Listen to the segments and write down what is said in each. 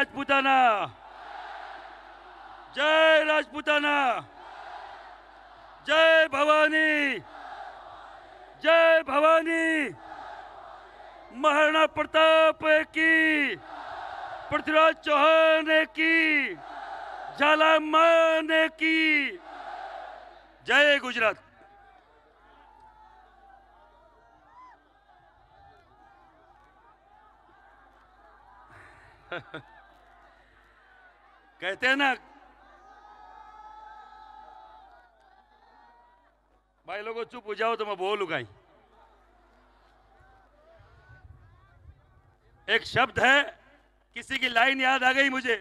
राजपूताना जय राजपूताना जय भवानी जय भवानी महाराणा प्रताप की पृथ्वीराज चौहान की झालामान की जय गुजरात Ha ha. कहते हैं ना भाई लोगों चुप हो जाओ तो मैं बोलूंगा ही एक शब्द है किसी की लाइन याद आ गई मुझे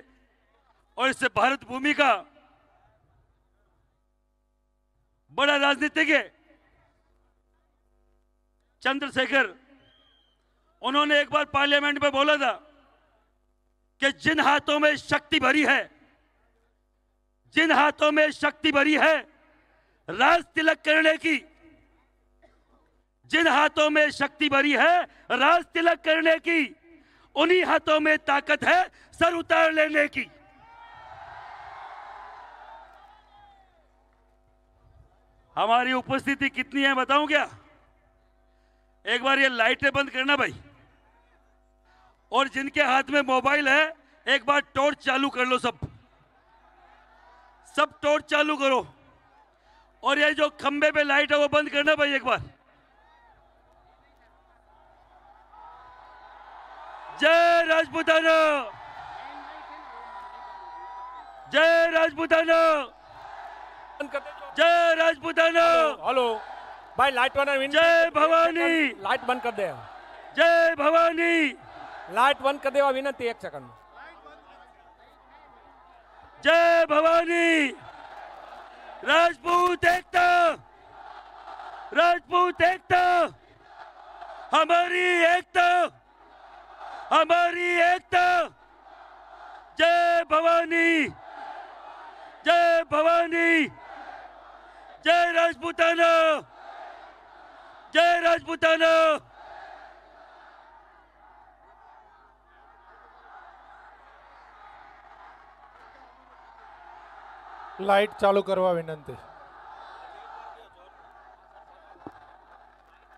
और इससे भारत भूमि का बड़ा राजनीतिक है चंद्रशेखर उन्होंने एक बार पार्लियामेंट में बोला था कि जिन हाथों में शक्ति भरी है जिन हाथों में शक्ति भरी है राज तिलक करने की जिन हाथों में शक्ति भरी है राज तिलक करने की उन्हीं हाथों में ताकत है सर उतार लेने की हमारी उपस्थिति कितनी है बताऊं क्या एक बार ये लाइटें बंद करना भाई और जिनके हाथ में मोबाइल है एक बार टॉर्च चालू कर लो सब सब टॉर्च चालू करो और ये जो खंबे पे लाइट है वो बंद करना भाई एक बार जय राजपूताना जय राजपूताना जय राजपूताना हेलो भाई लाइट बना जय भवानी लाइट बंद कर दे जय भवानी લાઇટ બંધ કરી દેવા વિનંતી એક સેકન્ડ જય ભવાની રાજપૂત એકતા રાજપૂત એકતા हमारी एकता हमारी एकता जय भवानी जय भवानी जय राजपूताना जय राजपूताना लाइट चालू करवा विनती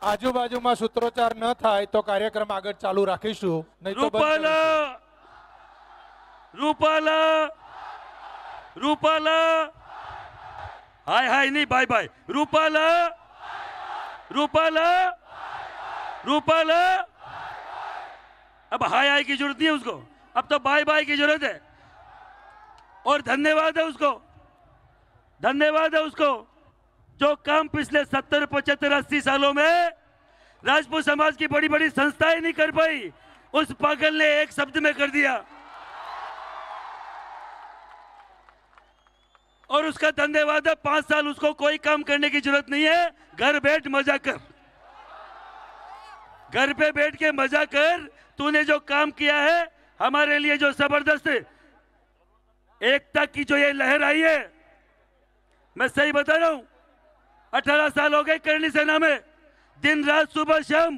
आजूबाजू में सूत्रोच्चार न थाय तो कार्यक्रम आगे चालू राखीश नहीं तो रूपाला रूपाला रूपाला हाय हाय नहीं बाय बाय रूपाला रूपाला रूपाला अब हाय हाय की जरूरत नहीं है उसको अब तो बाय बाय की जरूरत है और धन्यवाद है उसको धन्यवाद है उसको जो काम पिछले सत्तर पचहत्तर अस्सी सालों में राजपूत समाज की बड़ी बड़ी संस्थाएं नहीं कर पाई उस पागल ने एक शब्द में कर दिया और उसका धन्यवाद है पांच साल उसको कोई काम करने की जरूरत नहीं है घर बैठ मजा कर घर पे बैठ के मजा कर तूने जो काम किया है हमारे लिए जो जबरदस्त एकता की जो ये लहर आई है मैं सही बता रहा हूं अठारह साल हो गए करणी सेना में दिन रात सुबह शाम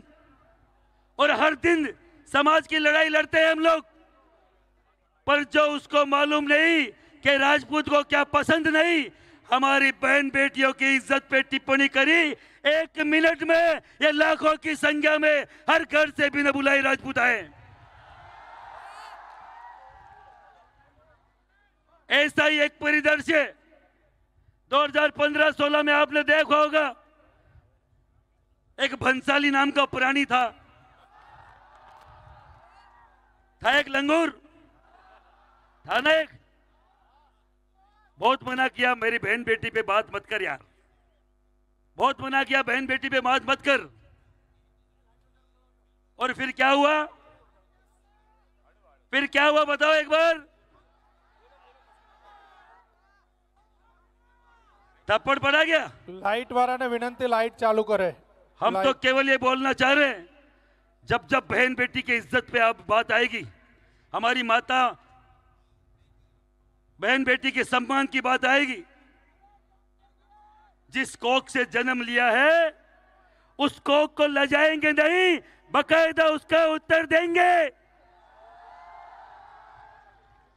और हर दिन समाज की लड़ाई लड़ते हैं हम लोग पर जो उसको मालूम नहीं कि राजपूत को क्या पसंद नहीं हमारी बहन बेटियों की इज्जत पे टिप्पणी करी एक मिनट में या लाखों की संख्या में हर घर से बिना बुलाए राजपूत आए ऐसा ही एक परिदृश्य 2015-16 में आपने देखा होगा एक भंसाली नाम का प्राणी था था एक लंगूर था ना एक बहुत मना किया मेरी बहन बेटी पे बात मत कर यार बहुत मना किया बहन बेटी पे बात मत कर और फिर क्या हुआ फिर क्या हुआ बताओ एक बार थप्पड़ पड़ा गया लाइट वाला ने विनती लाइट चालू करे हम तो केवल ये बोलना चाह रहे हैं जब जब बहन बेटी की इज्जत पे आप बात आएगी हमारी माता बहन बेटी के सम्मान की बात आएगी जिस कोक से जन्म लिया है उस कोक को ले जाएंगे नहीं बकायदा उसका उत्तर देंगे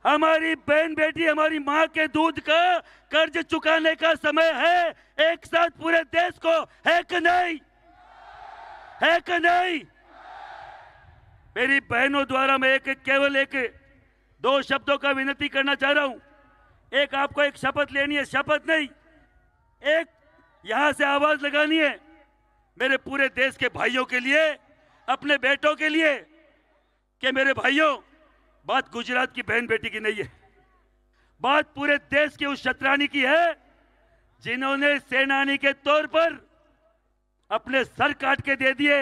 हमारी बहन बेटी हमारी माँ के दूध का कर्ज चुकाने का समय है एक साथ पूरे देश को है कि नहीं है कि नहीं मेरी बहनों द्वारा मैं एक केवल एक दो शब्दों का विनती करना चाह रहा हूं एक आपको एक शपथ लेनी है शपथ नहीं एक यहां से आवाज लगानी है मेरे पूरे देश के भाइयों के लिए अपने बेटों के लिए कि मेरे भाइयों बात गुजरात की बहन बेटी की नहीं है बात पूरे देश की उस शतरानी की है जिन्होंने सेनानी के तौर पर अपने सर काट के दे दिए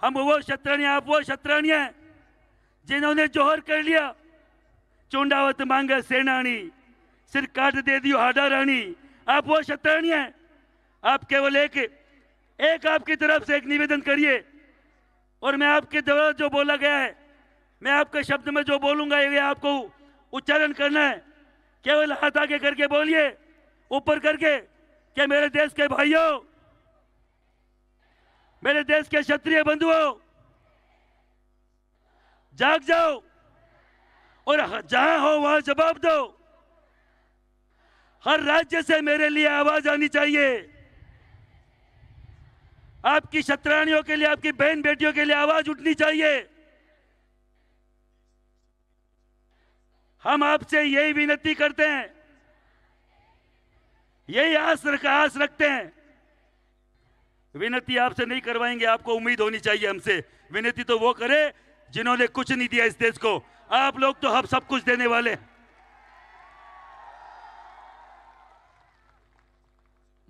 हम वो शत्रानी आप वो शतरानी है जिन्होंने जोहर कर लिया चुंडावत मांगे सेनानी सिर काट दे दियो हाडा रानी आप वो शतरानी है आप केवल एक एक आपकी तरफ से एक निवेदन करिए और मैं आपके द्वारा जो बोला गया है मैं आपके शब्द में जो बोलूंगा ये आपको उच्चारण करना है केवल हाथ आगे करके बोलिए ऊपर करके क्या मेरे देश के भाइयों मेरे देश के क्षत्रिय बंधुओं जाग जाओ और जहां हो वहां जवाब दो हर राज्य से मेरे लिए आवाज आनी चाहिए आपकी शतरानियों के लिए आपकी बहन बेटियों के लिए आवाज उठनी चाहिए हम आपसे यही विनती करते हैं यही आस रख आस रखते हैं विनती आपसे नहीं करवाएंगे आपको उम्मीद होनी चाहिए हमसे विनती तो वो करे जिन्होंने कुछ नहीं दिया इस देश को आप लोग तो हम सब कुछ देने वाले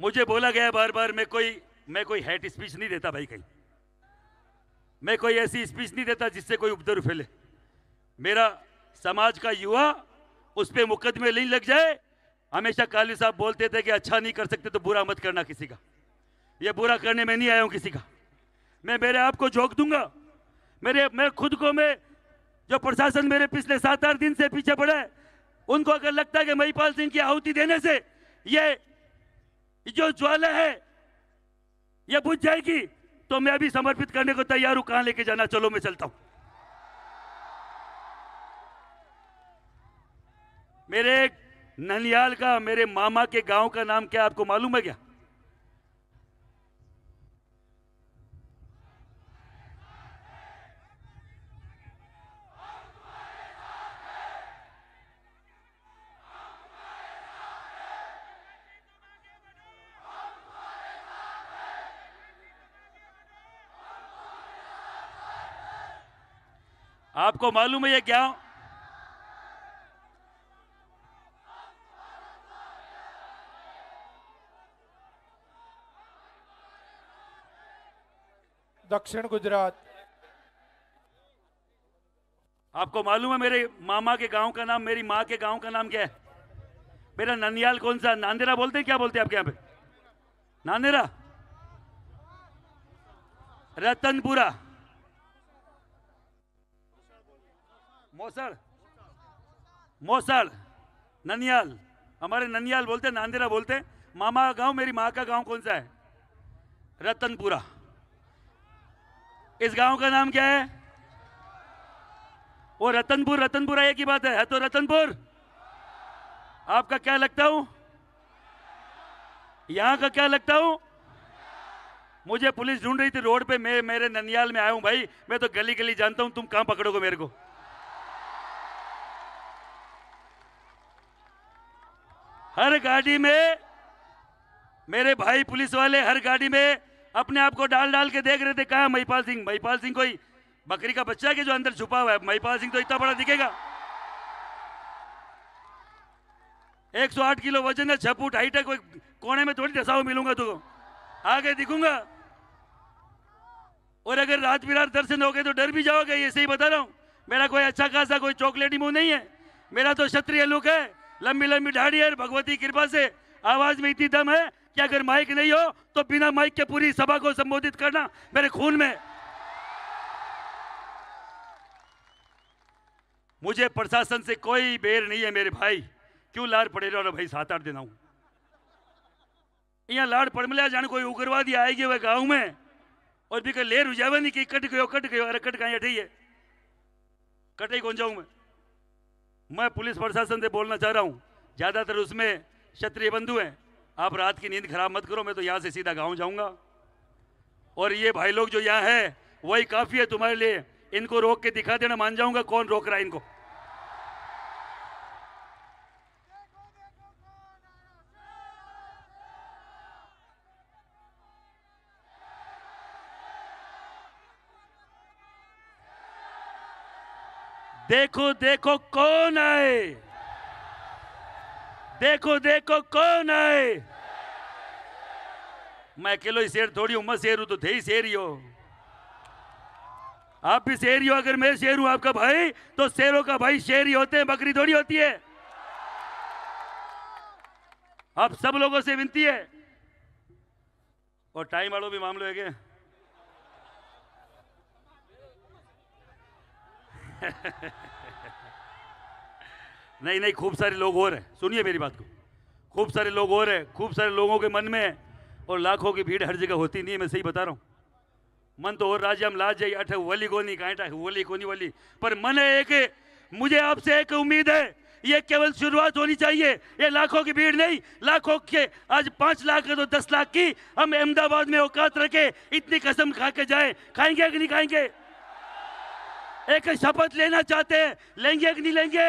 मुझे बोला गया बार बार मैं कोई मैं कोई हेट स्पीच नहीं देता भाई कहीं मैं कोई ऐसी स्पीच नहीं देता जिससे कोई उपद्रव फैले मेरा समाज का युवा उस पर मुकदमे नहीं लग जाए हमेशा काली साहब बोलते थे कि अच्छा नहीं कर सकते तो बुरा मत करना किसी का ये बुरा करने में नहीं आया हूँ किसी का मैं मेरे आप को झोंक दूंगा मेरे मैं खुद को मैं जो प्रशासन मेरे पिछले सात आठ दिन से पीछे पड़ा है उनको अगर लगता है कि महिपाल सिंह की आहुति देने से ये जो ज्वाला है ये बुझ जाएगी तो मैं अभी समर्पित करने को तैयार हूँ कहाँ लेके जाना चलो मैं चलता हूँ मेरे ननियाल का मेरे मामा के गांव का नाम क्या आपको मालूम है क्या आपको मालूम है ये क्या दक्षिण गुजरात आपको मालूम है मेरे मामा के गांव का नाम मेरी माँ के गांव का नाम क्या है मेरा ननियाल कौन सा नांदेरा बोलते हैं क्या बोलते हैं आपके यहाँ पे नांदेरा रतनपुरा मोसर मोसर ननियाल हमारे ननियाल बोलते हैं नांदेरा बोलते हैं मामा का गांव मेरी माँ का गांव कौन सा है रतनपुरा इस गांव का नाम क्या है वो रतनपुर रतनपुर आए की बात है, है तो रतनपुर आपका क्या लगता हूं यहां का क्या लगता हूं मुझे पुलिस ढूंढ रही थी रोड पे मैं मेरे ननियाल में आया हूं भाई मैं तो गली गली जानता हूं तुम कहां पकड़ोगे मेरे को हर गाड़ी में मेरे भाई पुलिस वाले हर गाड़ी में अपने आप को डाल डाल के देख रहे थे कहा महिपाल सिंह महिपाल सिंह कोई बकरी का बच्चा के जो अंदर छुपा हुआ है महिपाल सिंह तो इतना बड़ा दिखेगा 108 किलो वजन है छह फुट कोई कोने में थोड़ी धसा मिलूंगा तुझको आगे दिखूंगा और अगर रात बिरात दर्शन हो गए तो डर भी जाओगे ये सही बता रहा हूँ मेरा कोई अच्छा खासा कोई चॉकलेटी मुंह नहीं है मेरा तो क्षत्रिय लुक है लंबी लंबी ढाड़ी है भगवती कृपा से आवाज में इतनी दम है कि अगर माइक नहीं हो तो बिना माइक के पूरी सभा को संबोधित करना मेरे खून में मुझे प्रशासन से कोई बेर नहीं है मेरे भाई क्यों लाड़ पड़े रहो भाई सात आठ दिन यहाँ लाड़ पड़ मिला जाने कोई उग्रवादी आएगी वह गांव में और भी कहीं लेर उजावे नहीं कि कट गयो कट गयो अरे कट कहीं है ही कौन जाऊं मैं मैं पुलिस प्रशासन से बोलना चाह रहा हूं ज्यादातर उसमें क्षत्रिय बंधु हैं आप रात की नींद खराब मत करो मैं तो यहाँ से सीधा गाँव जाऊँगा और ये भाई लोग जो यहाँ है वही काफ़ी है तुम्हारे लिए इनको रोक के दिखा देना मान जाऊंगा कौन रोक रहा है इनको देखो देखो कौन आए देखो देखो कौन आए मैं अकेलो शेर थोड़ी हूं मैं शेर हूं तो थे ही शेर ही हो आप भी शेर ही हो अगर मैं शेर हूं आपका भाई तो शेरों का भाई शेर ही होते हैं बकरी थोड़ी होती है आप सब लोगों से विनती है और टाइम वालों भी मामलो है क्या नहीं नहीं खूब सारे लोग और हैं सुनिए मेरी बात को खूब सारे लोग और हैं खूब सारे लोगों के मन में है और लाखों की भीड़ हर जगह होती नहीं है मैं सही बता रहा हूँ मन तो और राजा हम लाज जाइए अठ वली कोनी कांटा वली कोनी वली पर मन है एक मुझे आपसे एक उम्मीद है ये केवल शुरुआत होनी चाहिए ये लाखों की भीड़ नहीं लाखों के आज पांच लाख है तो दस लाख की हम अहमदाबाद में औकात रखे इतनी कसम खा के जाए खाएंगे कि नहीं खाएंगे एक शपथ लेना चाहते हैं लेंगे कि नहीं लेंगे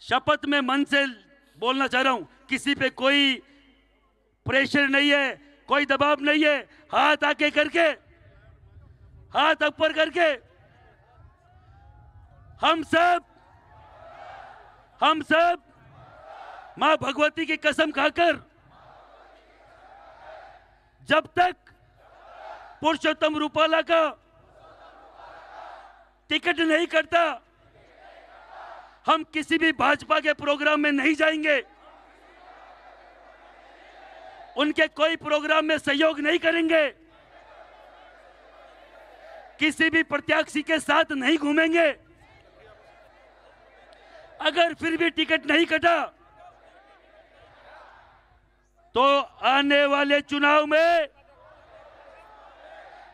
शपथ में मन से बोलना चाह रहा हूं किसी पे कोई प्रेशर नहीं है कोई दबाव नहीं है हाथ आके करके हाथ ऊपर करके हम सब हम सब मां भगवती की कसम खाकर जब तक पुरुषोत्तम रूपाला का टिकट नहीं करता हम किसी भी भाजपा के प्रोग्राम में नहीं जाएंगे उनके कोई प्रोग्राम में सहयोग नहीं करेंगे किसी भी प्रत्याशी के साथ नहीं घूमेंगे अगर फिर भी टिकट नहीं कटा तो आने वाले चुनाव में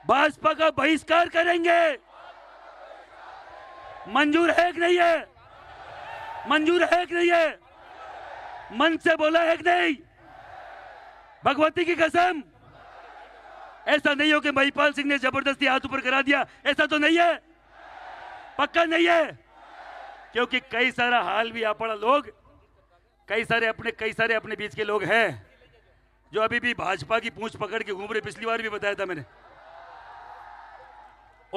भाजपा का बहिष्कार करेंगे मंजूर है कि नहीं है मंजूर है कि नहीं है मन से बोला है कि नहीं भगवती की कसम ऐसा नहीं हो कि महिपाल सिंह ने जबरदस्ती हाथ ऊपर करा दिया ऐसा तो नहीं है पक्का नहीं है क्योंकि कई सारा हाल भी पड़ा लोग कई सारे अपने कई सारे अपने बीच के लोग हैं जो अभी भी भाजपा की पूछ पकड़ के घूम रहे पिछली बार भी बताया था मैंने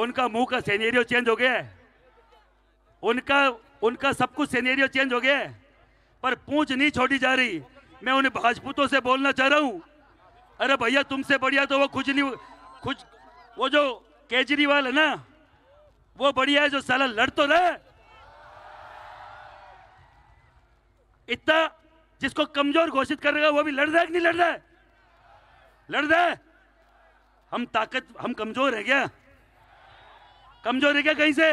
उनका मुंह का सीनेरियो चेंज हो गया है उनका उनका सब कुछ सीनेरियो चेंज हो गया है पर पूछ नहीं छोड़ी जा रही मैं उन्हें भाजपूतों से बोलना चाह रहा हूँ अरे भैया तुमसे बढ़िया तो वो खुद नहीं खुद वो जो केजरीवाल है ना वो बढ़िया है जो साला लड़ तो रहा इतना जिसको कमजोर घोषित कर रहा है वो भी लड़ रहा है कि नहीं लड़ रहा है लड़ रहा है हम ताकत हम कमजोर है क्या कमजोर है क्या कहीं से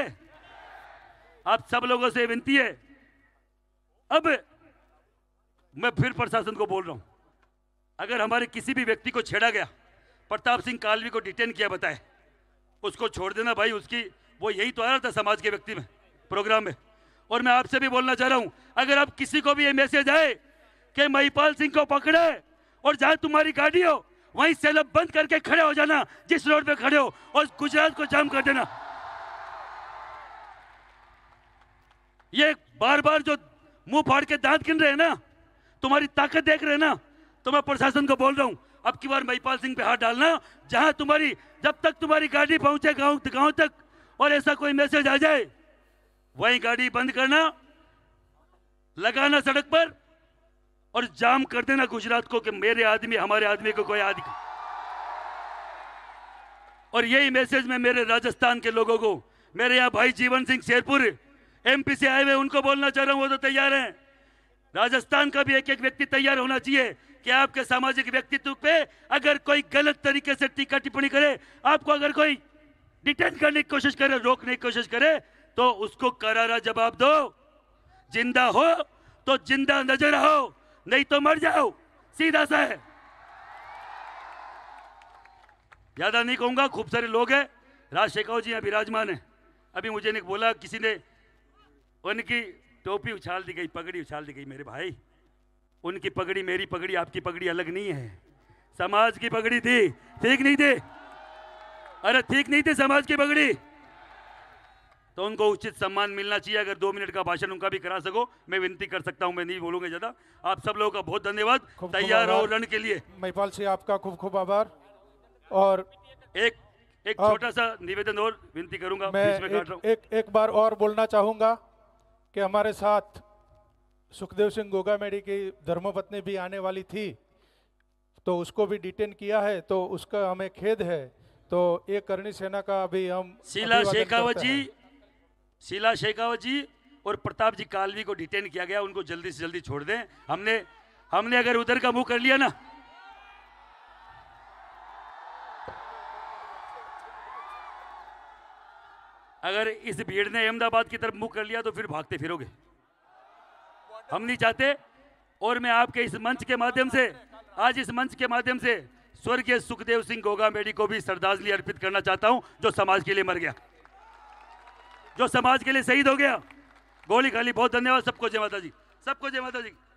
आप सब लोगों से विनती है अब मैं फिर प्रशासन को बोल रहा हूं अगर हमारे किसी भी व्यक्ति को छेड़ा गया प्रताप सिंह कालवी को डिटेन किया बताए उसको छोड़ देना भाई उसकी वो यही तो आ रहा था समाज के व्यक्ति में प्रोग्राम में और मैं आपसे भी बोलना चाह रहा हूं अगर आप किसी को भी ये मैसेज आए कि महिपाल सिंह को पकड़े और जहां तुम्हारी गाड़ी हो वहीं सेलब बंद करके खड़े हो जाना जिस रोड पे खड़े हो और गुजरात को जाम कर देना ये बार बार जो मुंह फाड़ के दांत गिन रहे हैं ना तुम्हारी ताकत देख रहे हैं ना तो मैं प्रशासन को बोल रहा हूँ अब की बार महिपाल सिंह पे हाथ डालना जहां तुम्हारी जब तक तुम्हारी गाड़ी पहुंचे गांव गांव तक और ऐसा कोई मैसेज आ जाए वहीं गाड़ी बंद करना लगाना सड़क पर और जाम कर देना गुजरात को कि मेरे आदमी हमारे आदमी को कोई आदमी और यही मैसेज मैं मेरे राजस्थान के लोगों को मेरे यहाँ भाई जीवन सिंह शेरपुर एमपी से आए हुए उनको बोलना चाह रहा हूँ वो तो तैयार हैं राजस्थान का भी एक एक व्यक्ति तैयार होना चाहिए कि आपके सामाजिक व्यक्तित्व पे अगर कोई गलत तरीके से टीका टिप्पणी करे आपको अगर कोई डिटेन करने की कोशिश करे रोकने की कोशिश करे तो उसको करारा जवाब दो जिंदा हो तो जिंदा नजर आओ नहीं तो मर जाओ सीधा सा है ज्यादा नहीं कहूंगा खूब सारे लोग हैं राज शेखाव जी अभी राजमान है अभी मुझे ने बोला किसी ने उनकी टोपी उछाल दी गई पगड़ी उछाल दी गई मेरे भाई उनकी पगड़ी मेरी पगड़ी आपकी पगड़ी अलग नहीं है समाज की पगड़ी थी ठीक नहीं थी अरे ठीक नहीं थी समाज की पगड़ी तो उनको उचित सम्मान मिलना चाहिए अगर दो मिनट का भाषण उनका भी करा सको मैं विनती कर सकता हूं मैं नहीं बोलूंगा ज्यादा आप सब लोगों का बहुत धन्यवाद तैयार रहो रण के लिए महिपाल से आपका खूब खूब आभार और एक एक छोटा सा निवेदन और विनती करूंगा मैं एक, एक, एक बार और बोलना चाहूंगा कि हमारे साथ सुखदेव सिंह गोगा मेडी की धर्मपत्नी भी आने वाली थी तो उसको भी डिटेन किया है तो उसका हमें खेद है तो ये करणी सेना का अभी हम शीला शेखावत जी शीला शेखावत जी और प्रताप जी कालवी को डिटेन किया गया उनको जल्दी से जल्दी छोड़ दें हमने हमने अगर उधर का मुंह कर लिया ना अगर इस भीड़ ने अहमदाबाद की तरफ मुख कर लिया तो फिर भागते फिरोगे हम नहीं चाहते और मैं आपके इस मंच के माध्यम से आज इस मंच के माध्यम से स्वर्गीय सुखदेव सिंह गोगा मेडी को भी श्रद्धांजलि अर्पित करना चाहता हूं जो समाज के लिए मर गया जो समाज के लिए शहीद हो गया गोली खाली बहुत धन्यवाद सबको जय माता जी सबको जय माता जी